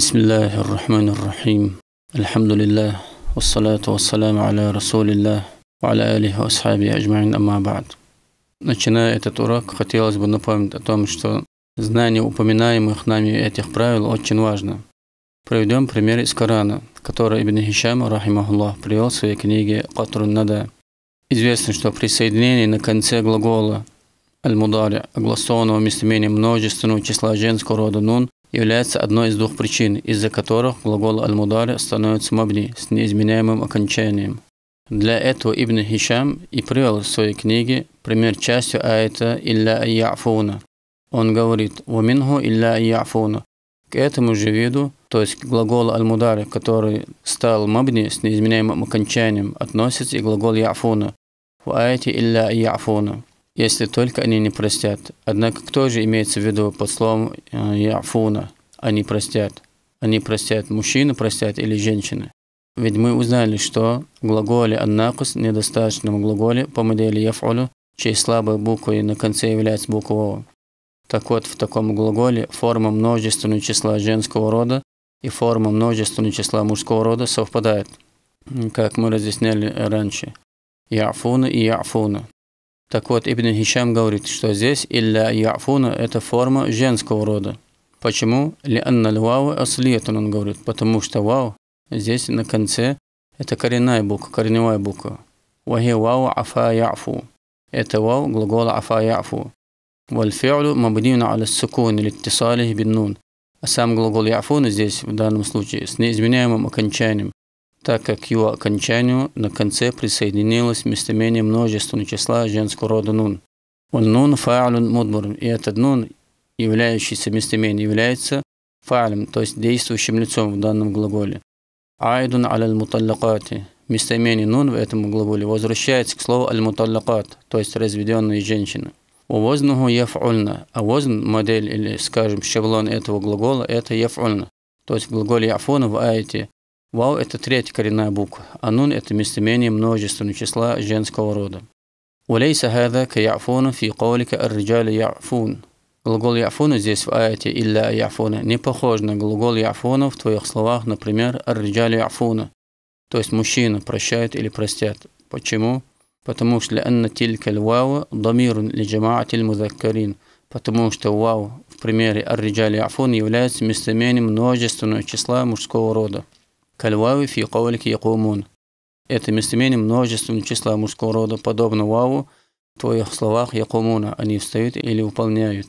بسم الله الرحمن الرحيم الحمد لله والصلاة والسلام على رسول الله وعلى آله وأصحابه أجمعين أما بعد Начиная этот урок, хотелось бы напомнить о том, что знание упоминаемых нами этих правил очень важно. Проведем пример из Корана, который Ибн Хишам, рахимахуллах, привел в своей книге «Катрун Нада». Известно, что при соединении на конце глагола «аль-мудари» огласованного местоимения множественного числа женского рода «нун» является одной из двух причин, из-за которых глагол «аль-мудари» становится мабни с неизменяемым окончанием. Для этого Ибн Хишам и привел в своей книге пример частью аята «Илля яфуна. Он говорит «Ваминху илля яфуна. К этому же виду, то есть к глаголу «аль-мудари», который стал мабни с неизменяемым окончанием, относится и глагол «яфуна» в аяте «Илля яфуна если только они не простят. Однако кто же имеется в виду под словом э, «яфуна»? Они простят. Они простят мужчину, простят или женщины. Ведь мы узнали, что в глаголе «аннакус» недостаточном глаголе по модели «яфулю» чьей слабой буквой на конце является буква «о». Так вот, в таком глаголе форма множественного числа женского рода и форма множественного числа мужского рода совпадают, как мы разъясняли раньше. Яфуна и яфуна. Так вот, Ибн Хишам говорит, что здесь «илля яфуна» – это форма женского рода. Почему? анна львау аслиятун» он говорит, потому что «вау» здесь на конце – это коренная буква, корневая буква. «Вахи вау афа яфу» – это «вау» глагола «афа яфу». «Вальфи'лю мабдин аля сукун» или «тисалих бин А сам глагол «яфун» здесь в данном случае с неизменяемым окончанием так как к его окончанию на конце присоединилось местоимение множественного числа женского рода нун. Он нун фаалун мудмур, и этот нун, являющийся местоимением, является фаалем, то есть действующим лицом в данном глаголе. Айдун аляль муталлакати, местоимение нун в этом глаголе возвращается к слову аль-муталлакат, то есть разведенные женщины. Увознуху яфульна, а возн, модель или, скажем, шаблон этого глагола – это яфульна. То есть в глаголе яфуна в аяте Вау – это третья коренная буква, а нун – это местоимение множественного числа женского рода. وليس هذا كيعفون في قولك الرجال يعفون. Глагол «яфуна» здесь в аяте «илля яфуна» не похож на глагол «яфуна» в твоих словах, например, «арриджалю яфуна», то есть «мужчина прощает или простят». Почему? Потому что «лянна тилька львава дамирун ли джамаатиль музаккарин», потому что «вау» в примере «арриджалю яфун» является местоимением множественного числа мужского рода. Кальвави фи каулики якумун. Это местоимение множественного числа мужского рода, подобно ваву в твоих словах якумуна. Они встают или выполняют.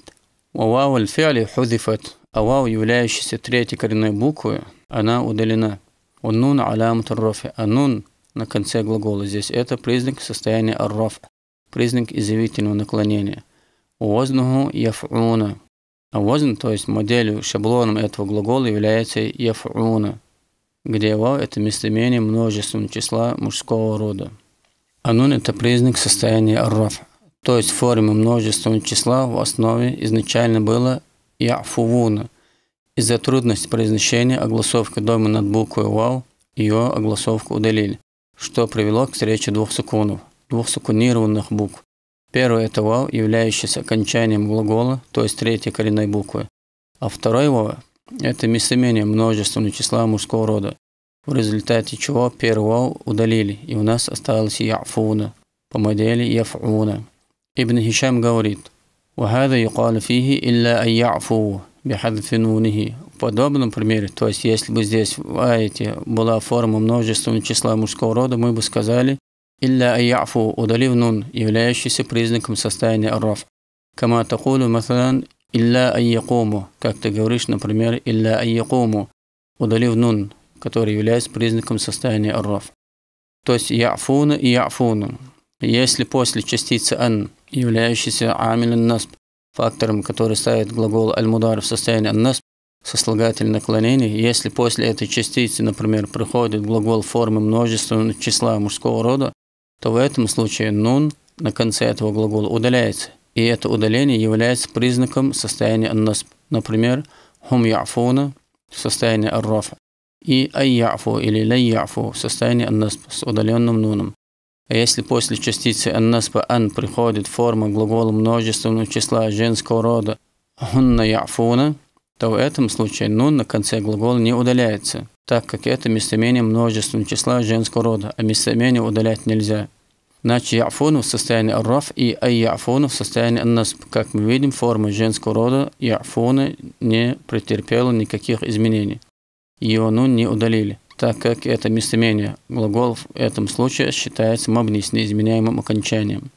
Ваву аль-фиали хузифат. А вау, являющаяся третьей коренной буквой, она удалена. Уннун алям рофи. анун на конце глагола здесь это признак состояния арроф, признак изъявительного наклонения. Вознуху яфуна. А возн, то есть моделью, шаблоном этого глагола является яфуна где «ва» – это местоимение множественного числа мужского рода. Анун – это признак состояния арраф, то есть форме множественного числа в основе изначально было «яфувуна». Из-за трудности произношения огласовка дома над буквой «вау» ее огласовку удалили, что привело к встрече двух сукунов, двух сукунированных букв. Первый – это «вау», являющийся окончанием глагола, то есть третьей коренной буквы, а второй «вау» Это местоимение множественного числа мужского рода, в результате чего первого удалили, и у нас осталось яфуна, по модели яфуна. Ибн Хишам говорит, وهذا يقال فيه إلا أن يعفو بحذف نونه в подобном примере, то есть если бы здесь в а, аяте была форма множественного числа мужского рода, мы бы сказали «Илля аяфу» удалив нун, являющийся признаком состояния арраф. Кама такулю, маталан, «Илля айякуму», как ты говоришь, например, «Илля айякуму», удалив нун, который является признаком состояния арраф. То есть «яфуна» и «яфуну». Если после частицы «ан», являющейся амилен насп фактором, который ставит глагол аль-мудар в состояние ан-насб, сослагательное если после этой частицы, например, приходит глагол формы множественного числа мужского рода, то в этом случае нун на конце этого глагола удаляется – и это удаление является признаком состояния аннасб. Например, хум яфуна в состоянии аррафа и айяфу или лайяфу в состоянии аннасб с удаленным нуном. А если после частицы аннаспа ан приходит форма глагола множественного числа женского рода хунна яфуна, то в этом случае нун на конце глагола не удаляется, так как это местоимение множественного числа женского рода, а местоимение удалять нельзя. Значит, яфуну в состоянии раф и айяфуну в состоянии нас, Как мы видим, форма женского рода яфуны не претерпела никаких изменений. Ее ну не удалили, так как это местоимение. Глагол в этом случае считается мабни с неизменяемым окончанием.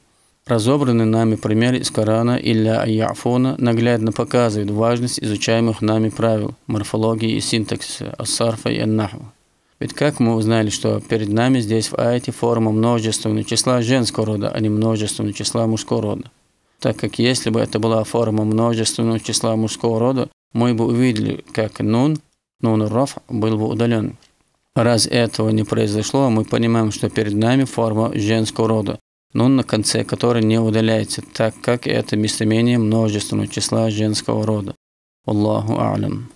Разобранный нами пример из Корана или Аяфона наглядно показывает важность изучаемых нами правил, морфологии и синтаксиса, ассарфа и аннахва. Ведь как мы узнали, что перед нами здесь в айте форма множественного числа женского рода, а не множественного числа мужского рода? Так как если бы это была форма множественного числа мужского рода, мы бы увидели, как нун, нун роф был бы удален. Раз этого не произошло, мы понимаем, что перед нами форма женского рода, нун на конце которой не удаляется, так как это местоимение множественного числа женского рода. Аллаху алям.